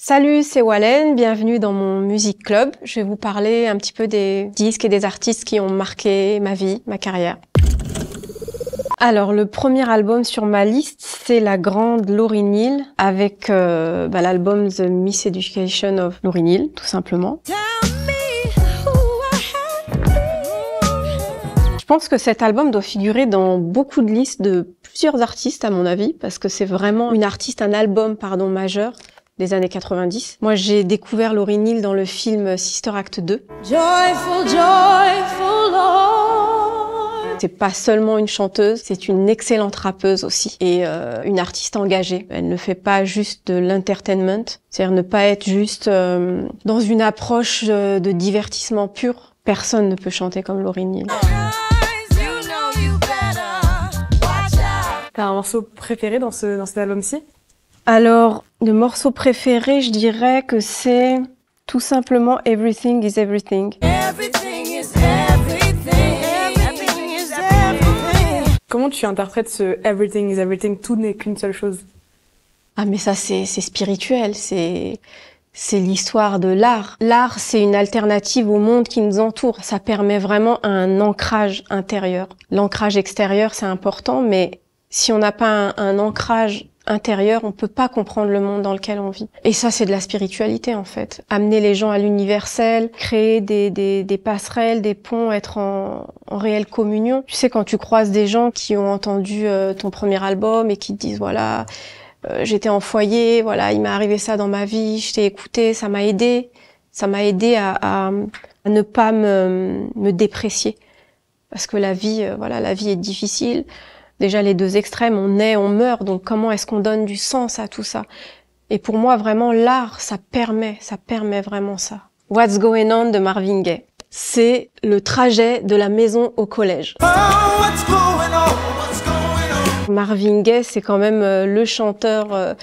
Salut, c'est Wallen, bienvenue dans mon Music Club. Je vais vous parler un petit peu des disques et des artistes qui ont marqué ma vie, ma carrière. Alors, le premier album sur ma liste, c'est la grande Laurie Neal avec euh, bah, l'album The Education of Laurie Neal, tout simplement. Je pense que cet album doit figurer dans beaucoup de listes de plusieurs artistes, à mon avis, parce que c'est vraiment une artiste, un album, pardon, majeur des années 90. Moi, j'ai découvert Laurie Neal dans le film Sister Act 2. Joyful, joyful C'est pas seulement une chanteuse, c'est une excellente rappeuse aussi et euh, une artiste engagée. Elle ne fait pas juste de l'entertainment, c'est-à-dire ne pas être juste euh, dans une approche euh, de divertissement pur. Personne ne peut chanter comme Laurie Neal. T'as un morceau préféré dans, ce, dans cet album-ci alors, le morceau préféré, je dirais que c'est tout simplement Everything is Everything. Comment tu interprètes ce Everything is Everything Tout n'est qu'une seule chose. Ah mais ça c'est spirituel, c'est c'est l'histoire de l'art. L'art, c'est une alternative au monde qui nous entoure. Ça permet vraiment un ancrage intérieur. L'ancrage extérieur, c'est important, mais si on n'a pas un ancrage intérieur, on peut pas comprendre le monde dans lequel on vit. Et ça, c'est de la spiritualité en fait. Amener les gens à l'universel, créer des, passerelles, des ponts, être en, réelle communion. Tu sais, quand tu croises des gens qui ont entendu euh, ton premier album et qui te disent voilà, euh, j'étais en foyer, voilà, il m'est arrivé ça dans ma vie, je t'ai écouté, ça m'a aidé, ça m'a aidé à, ne pas me, déprécier parce que la vie, euh, voilà, la vie est difficile déjà les deux extrêmes, on naît, on meurt, donc comment est-ce qu'on donne du sens à tout ça Et pour moi, vraiment, l'art, ça permet, ça permet vraiment ça. What's Going On de Marvin Gaye. C'est le trajet de la maison au collège. Oh, Marvin Gaye, c'est quand même euh, le chanteur euh,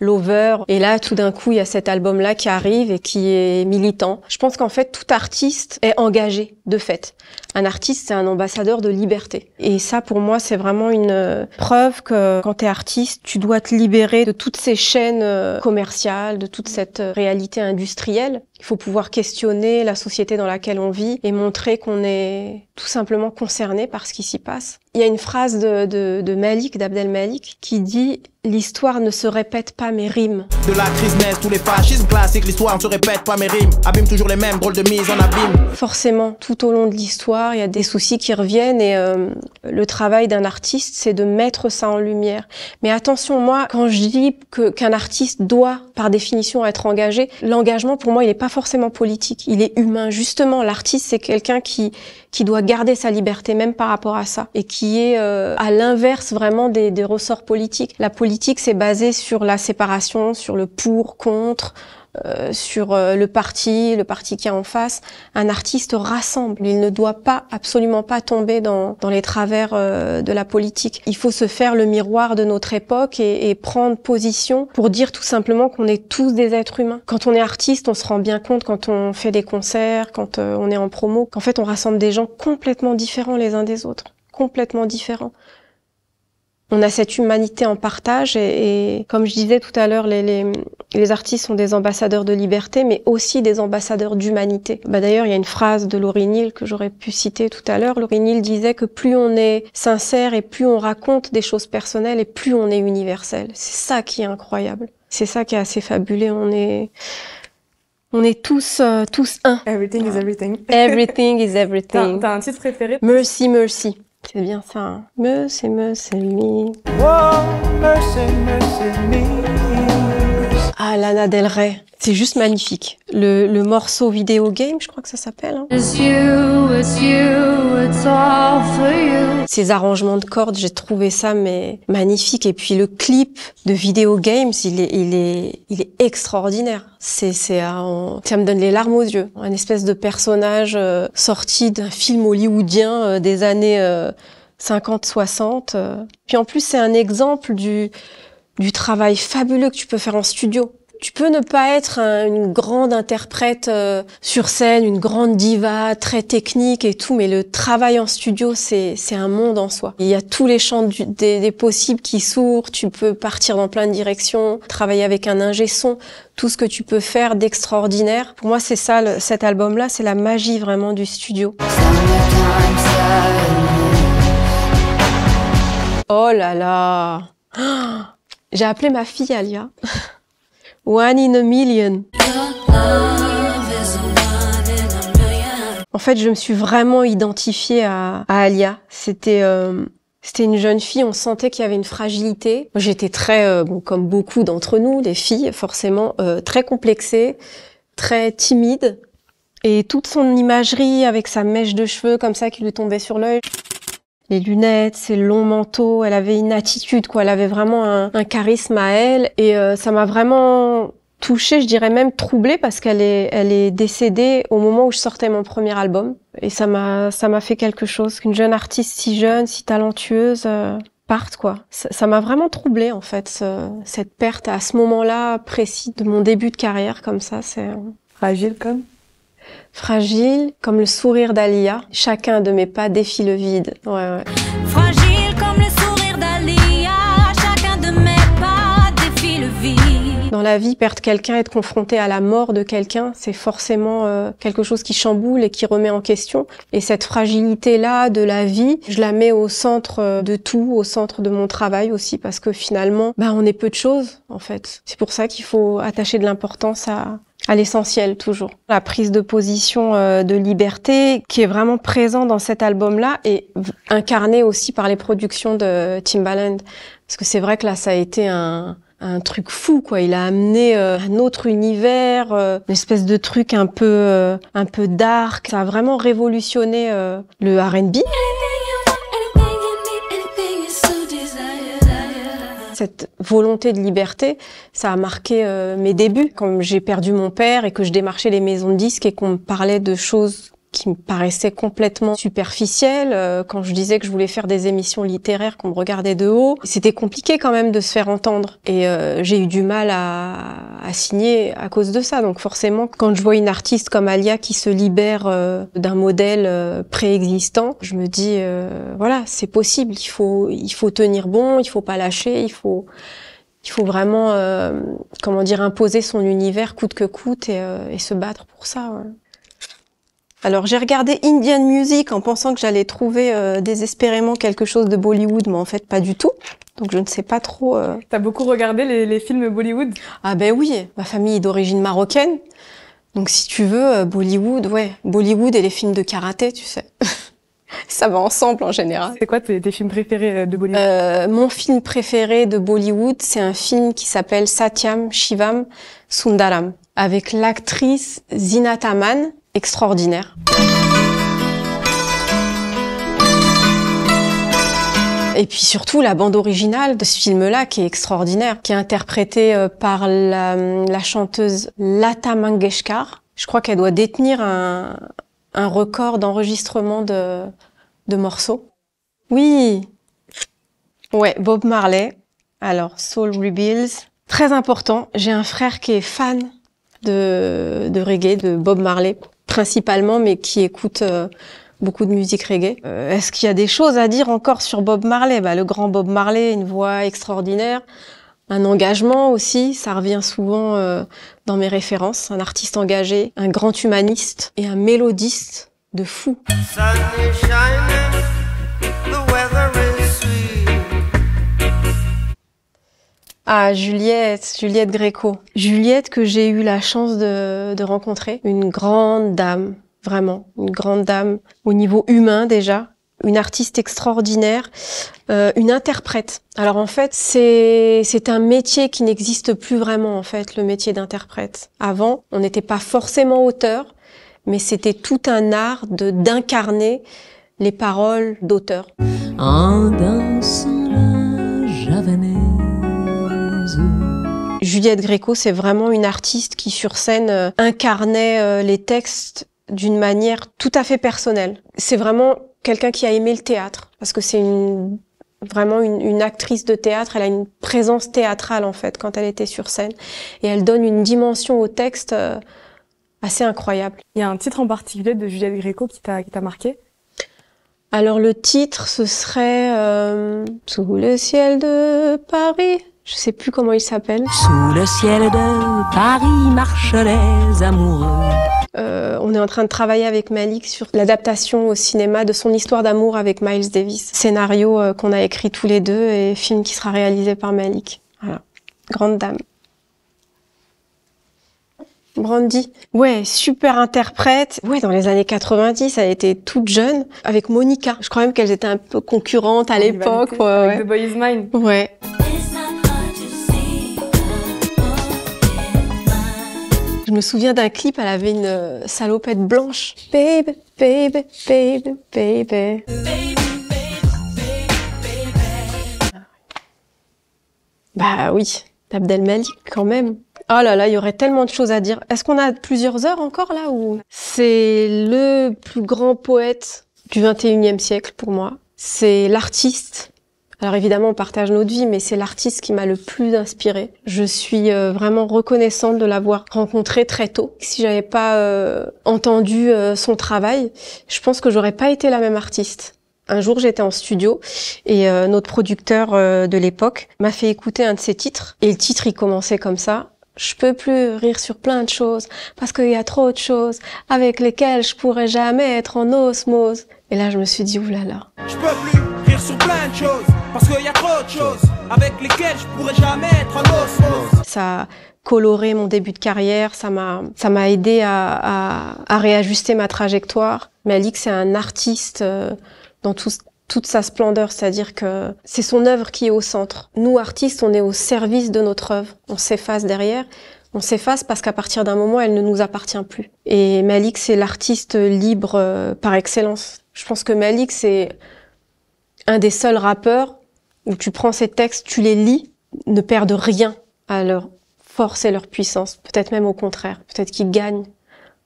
lover. Et là, tout d'un coup, il y a cet album-là qui arrive et qui est militant. Je pense qu'en fait, tout artiste est engagé, de fait. Un artiste, c'est un ambassadeur de liberté. Et ça, pour moi, c'est vraiment une euh, preuve que quand tu es artiste, tu dois te libérer de toutes ces chaînes euh, commerciales, de toute cette euh, réalité industrielle. Il faut pouvoir questionner la société dans laquelle on vit et montrer qu'on est tout simplement concerné par ce qui s'y passe. Il y a une phrase de, de Malik, d'Abdel Malik, qui dit L'histoire ne se répète pas mes rimes. De la crise naissent tous les fascismes classiques, l'histoire ne se répète pas mes rimes. Abîme toujours les mêmes, drôles de mise en abîme. Forcément, tout au long de l'histoire, il y a des soucis qui reviennent et euh, le travail d'un artiste, c'est de mettre ça en lumière. Mais attention, moi, quand je dis que qu'un artiste doit, par définition, être engagé, l'engagement pour moi, il n'est pas forcément politique, il est humain. Justement, l'artiste, c'est quelqu'un qui qui doit garder sa liberté même par rapport à ça et qui est euh, à l'inverse vraiment des, des ressorts politiques. La politique, c'est basé sur la séparation, sur le pour, contre. Euh, sur euh, le parti, le parti qui a en face. Un artiste rassemble. Il ne doit pas, absolument pas tomber dans, les travers euh, de la politique. Il faut se faire le miroir de notre époque et, et prendre position pour dire tout simplement qu'on est tous des êtres humains. Quand on est artiste, on se rend bien compte quand on fait des concerts, quand on est en promo, qu'en fait on rassemble des gens complètement différents les uns des autres, complètement différents on a cette humanité en partage et, comme je disais tout à l'heure, les, les, artistes sont des ambassadeurs de liberté, mais aussi des ambassadeurs d'humanité. Bah D'ailleurs, il y a une phrase de Laurie Neal que j'aurais pu citer tout à l'heure. Laurie Neal disait que plus on est sincère et plus on raconte des choses personnelles et plus on est universel. C'est ça qui est incroyable. C'est ça qui est assez fabulé. On est, on est tous, euh, tous un. Everything is everything. Everything is everything. T'as un titre préféré Mercy, Mercy c'est bien ça. Hein. Me, c'est oh, me, c'est mi. Oh, me, c'est me, c'est mi. Ah, Lana Del Rey. C'est juste magnifique. Le, le morceau vidéo game, je crois que ça s'appelle. Hein. Ces arrangements de cordes, j'ai trouvé ça mais magnifique. Et puis le clip de vidéo games, il est, il est, il est extraordinaire. C'est, c'est, ça me donne les larmes aux yeux. Un espèce de personnage euh, sorti d'un film hollywoodien euh, des années 50-60. Euh, puis en plus, c'est un exemple du du travail fabuleux que tu peux faire en studio. Tu peux ne pas être une grande interprète euh, sur scène, une grande diva très technique et tout, mais le travail en studio, c'est un monde en soi. Il y a tous les champs des, possibles qui s'ouvrent, tu peux partir dans plein de directions, travailler avec un ingé son, tout ce que tu peux faire d'extraordinaire. Pour moi, c'est ça, cet album-là, c'est la magie vraiment du studio. Oh là là ah j'ai appelé ma fille Alia. one in a million. En fait, je me suis vraiment identifiée à, Alia. C'était euh, c'était une jeune fille, on sentait qu'il y avait une fragilité. J'étais très, euh, comme beaucoup d'entre nous, les filles, forcément, euh, très complexée, très timide. Et toute son imagerie avec sa mèche de cheveux comme ça qui lui tombait sur l'œil, les lunettes, ses longs manteaux. Elle avait une attitude, quoi. Elle avait vraiment un, charisme à elle. Et euh, ça m'a vraiment touchée, je dirais même troublée, parce qu'elle est, elle est décédée au moment où je sortais mon premier album. Et ça m'a, ça m'a fait quelque chose qu'une jeune artiste si jeune, si talentueuse. Euh, parte quoi. Ça m'a vraiment troublée en fait cette perte à ce moment-là précis de mon début de carrière comme ça. C'est euh, fragile comme. Fragile comme le sourire d'Alia. Chacun de mes pas défie le vide. Fragile comme le sourire Chacun de mes pas défie le vide. Dans la vie, perdre quelqu'un, être confronté à la mort de quelqu'un, c'est forcément euh, quelque chose qui chamboule et qui remet en question. Et cette fragilité-là de la vie, je la mets au centre euh, de tout, au centre de mon travail aussi, parce que finalement, bah, on est peu de choses, en fait. C'est pour ça qu'il faut attacher de l'importance à, à l'essentiel toujours. La prise de position euh, de liberté qui est vraiment présent dans cet album-là et incarnée aussi par les productions de Timbaland. Parce que c'est vrai que là, ça a été un, un truc fou quoi il a amené euh, un autre univers euh, une espèce de truc un peu un peu dark ça a vraiment révolutionné le R&B Cette volonté de liberté, ça a marqué euh, mes débuts. Quand j'ai perdu mon père et que je démarchais les maisons de disques et qu'on me parlait de choses qui me paraissait complètement superficielle. Euh, quand je disais que je voulais faire des émissions littéraires, qu'on me regardait de haut, c'était compliqué quand même de se faire entendre. Et euh, j'ai eu du mal à, à, signer à cause de ça. Donc forcément, quand je vois une artiste comme Alia qui se libère euh, d'un modèle préexistant, je me dis voilà, c'est possible. Il faut, il faut tenir bon, il faut pas lâcher, il faut il faut vraiment, comment dire, imposer son univers coûte que coûte et, et se battre pour ça. Alors j'ai regardé Indian Music en pensant que j'allais trouver euh, désespérément quelque chose de Bollywood, mais en fait pas du tout. Donc je ne sais pas trop. Euh... T'as beaucoup regardé les, les films Bollywood Ah ben oui, ma famille est d'origine marocaine. Donc si tu veux, euh, Bollywood, ouais, Bollywood et les films de karaté, tu sais. Ça va ensemble en général. C'est quoi tes, films préférés euh, de Bollywood Mon film préféré de Bollywood, c'est un film qui s'appelle Satyam Shivam Sundaram avec l'actrice Zina Aman extraordinaire. Et puis surtout la bande originale de ce film-là qui est extraordinaire, qui est interprétée euh, par la, chanteuse Lata Mangeshkar. Je crois qu'elle doit détenir un, record d'enregistrement de, morceaux. Oui. Ouais, Bob Marley. Alors, Soul Rebuilds. Très important, j'ai un frère qui est fan de reggae, de Bob Marley principalement, mais qui écoute euh, beaucoup de musique reggae. Euh, est-ce qu'il y a des choses à dire encore sur Bob Marley bah, Le grand Bob Marley, une voix extraordinaire, un engagement aussi, ça revient souvent euh, dans mes références, un artiste engagé, un grand humaniste et un mélodiste de fou. Ah, Juliette, Juliette Gréco. Juliette que j'ai eu la chance de, rencontrer. Une grande dame, vraiment, une grande dame au niveau humain déjà, une artiste extraordinaire, euh, une interprète. Alors en fait, c'est c'est un métier qui n'existe plus vraiment en fait, le métier d'interprète. Avant, on n'était pas forcément auteur, mais c'était tout un art de d'incarner les paroles d'auteur. En dansant Juliette Gréco, c'est vraiment une artiste qui sur scène euh, incarnait euh, les textes d'une manière tout à fait personnelle. C'est vraiment quelqu'un qui a aimé le théâtre, parce que c'est vraiment une, actrice de théâtre, elle a une présence théâtrale en fait quand elle était sur scène, et elle donne une dimension au texte euh, assez incroyable. Il y a un titre en particulier de Juliette Gréco qui t'a marqué Alors le titre, ce serait euh, Sous le ciel de Paris, je sais plus comment il s'appelle. Sous le ciel de Paris marchent les amoureux. Euh, on est en train de travailler avec Malik sur l'adaptation au cinéma de son histoire d'amour avec Miles Davis. Scénario euh, qu'on a écrit tous les deux et film qui sera réalisé par Malik. Voilà. Grande dame. Brandy. Ouais, super interprète. Ouais, dans les années 90, elle était toute jeune avec Monica. Je crois même qu'elles étaient un peu concurrentes à l'époque. Ouais, The Boy Mine. Ouais. Je me souviens d'un clip, elle avait une euh, salopette blanche. Baby, baby, baby, baby. Bah oui, d'Abdelmalik quand même. Oh là là, il y aurait tellement de choses à dire. Est-ce qu'on a plusieurs heures encore là ou C'est le plus grand poète du 21e siècle pour moi. C'est l'artiste alors évidemment, on partage notre vie, mais c'est l'artiste qui m'a le plus inspirée. Je suis euh, vraiment reconnaissante de l'avoir rencontré très tôt. Si j'avais pas euh, entendu euh, son travail, je pense que j'aurais pas été la même artiste. Un jour, j'étais en studio et notre producteur de l'époque m'a fait écouter un de ses titres et le titre il commençait comme ça je peux plus rire sur plein de choses parce qu'il y a trop de choses avec lesquelles je pourrais jamais être en osmose. Et là, je me suis dit oulala. Je peux plus rire sur plein de choses parce qu'il y a trop de choses avec lesquelles je pourrais jamais être en Ça a coloré mon début de carrière, ça m'a, ça m'a aidé à, à, à, réajuster ma trajectoire. Malik, c'est un artiste euh, dans tout, toute sa splendeur, c'est-à-dire que c'est son œuvre qui est au centre. Nous, artistes, on est au service de notre œuvre. On s'efface derrière. On s'efface parce qu'à partir d'un moment, elle ne nous appartient plus. Et Malik, c'est l'artiste libre euh, par excellence. Je pense que Malik, c'est un des seuls rappeurs où tu prends ces textes, tu les lis, ne perdent rien à leur force et leur puissance. Peut-être même au contraire. Peut-être qu'ils gagnent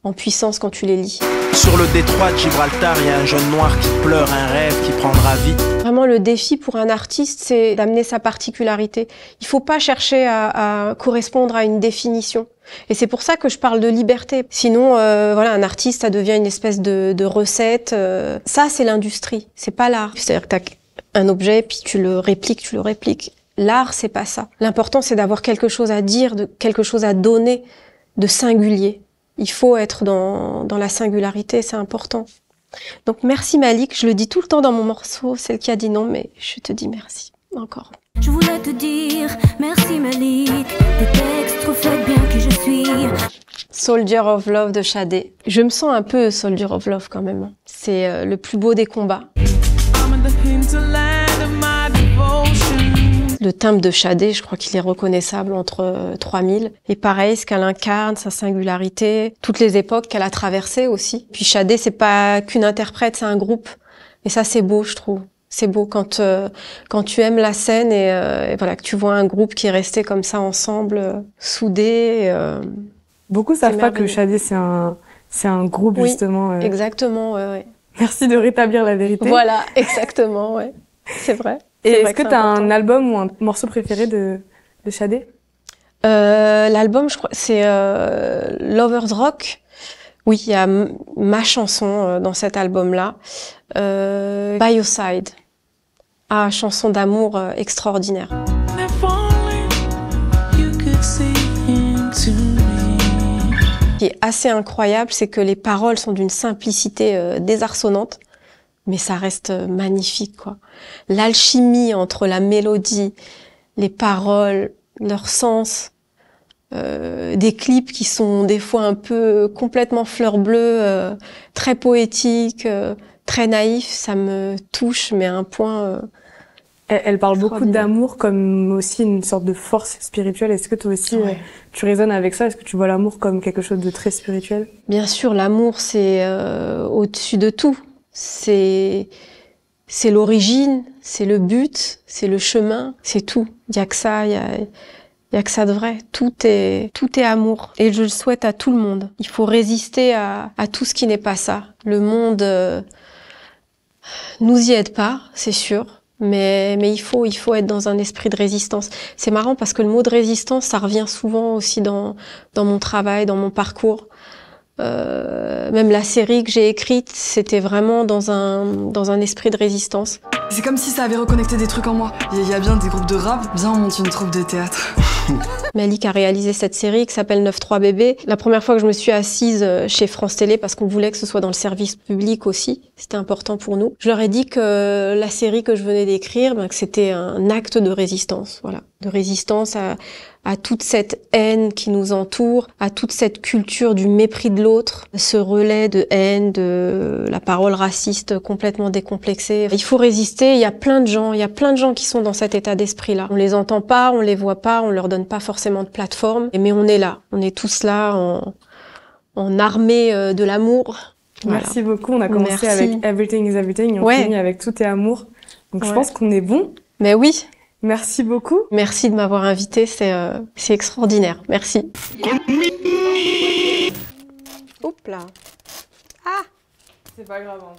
en puissance quand tu les lis. Sur le détroit de Gibraltar, il y a un jeune noir qui pleure un rêve qui prendra vie. Vraiment, le défi pour un artiste, c'est d'amener sa particularité. Il faut pas chercher à, correspondre à une définition. Et c'est pour ça que je parle de liberté. Sinon, euh, voilà, un artiste, ça devient une espèce de, de recette. Euh. ça, c'est l'industrie, c'est pas l'art. C'est-à-dire un objet, puis tu le répliques, tu le répliques. L'art, c'est pas ça. L'important, c'est d'avoir quelque chose à dire, de, quelque chose à donner de singulier. Il faut être dans, dans la singularité, c'est important. Donc merci Malik, je le dis tout le temps dans mon morceau, celle qui a dit non, mais je te dis merci encore. Je voulais te dire merci Malik, tes textes bien qui je suis. Soldier of Love de Shadé. Je me sens un peu Soldier of Love quand même. C'est euh, le plus beau des combats. Le timbre de Chadé, je crois qu'il est reconnaissable entre 3000. Euh, et pareil, ce qu'elle incarne, sa singularité, toutes les époques qu'elle a traversées aussi. Puis Chadé, c'est pas qu'une interprète, c'est un groupe. Et ça, c'est beau, je trouve. C'est beau quand euh, quand tu aimes la scène euh, et, voilà que tu vois un groupe qui est resté comme ça ensemble, soudé. Beaucoup savent pas que Chadé c'est un c'est un groupe oui, justement. Exactement. oui. Merci de rétablir la vérité. Voilà, exactement, ouais. C'est vrai. Et est-ce que, tu as un album ou un morceau préféré de, de euh, L'album, je crois, c'est euh, Lover's Rock. Oui, il y a ma chanson euh, dans cet album-là. Euh, By Your Side. Ah, chanson d'amour extraordinaire. Ce qui est assez incroyable, c'est que les paroles sont d'une simplicité euh, désarçonnante, mais ça reste euh, magnifique, quoi. L'alchimie entre la mélodie, les paroles, leur sens, euh, des clips qui sont des fois un peu complètement fleur bleue, très poétiques, très naïfs, ça me touche, mais à un point elle, parle beaucoup d'amour comme aussi une sorte de force spirituelle. Est-ce que toi aussi, euh, tu résonnes avec ça Est-ce que tu vois l'amour comme quelque chose de très spirituel Bien sûr, l'amour, c'est euh, au-dessus de tout. C'est c'est l'origine, c'est le but, c'est le chemin, c'est tout. Il y a que ça, il y a, y a que ça de vrai. Tout est, tout est amour. Et je le souhaite à tout le monde. Il faut résister à, à tout ce qui n'est pas ça. Le monde euh, nous y aide pas, c'est sûr. Mais, il, faut, être dans un esprit de résistance. C'est marrant parce que le mot de résistance, ça revient souvent aussi dans mon travail, dans mon parcours. Euh, même la série que j'ai écrite, c'était vraiment dans un, dans un esprit de résistance. C'est comme si ça avait reconnecté des trucs en moi. Il y a bien des groupes de rap, bien on monte une troupe de théâtre. Malik a réalisé cette série qui s'appelle 9-3 bébés. La première fois que je me suis assise euh, chez France Télé, parce qu'on voulait que ce soit dans le service public aussi, c'était important pour nous, je leur ai dit que la série que je venais d'écrire, ben, que c'était un acte de résistance, voilà. De résistance à, à toute cette haine qui nous entoure, à toute cette culture du mépris de l'autre, ce relais de haine, de la parole raciste complètement décomplexée. Il faut résister, il y a plein de gens, il y a plein de gens qui sont dans cet état d'esprit-là. On les entend pas, on les voit pas, on leur donne pas forcément de plateforme, mais on est là, on est tous là en, en armée euh, de l'amour. Merci beaucoup, on a commencé avec Everything is Everything et on finit avec Tout est amour. Donc je pense qu'on est bon. Mais oui, Merci beaucoup. Merci de m'avoir invité, c'est euh, extraordinaire. Merci. Oups là. Ah C'est pas grave.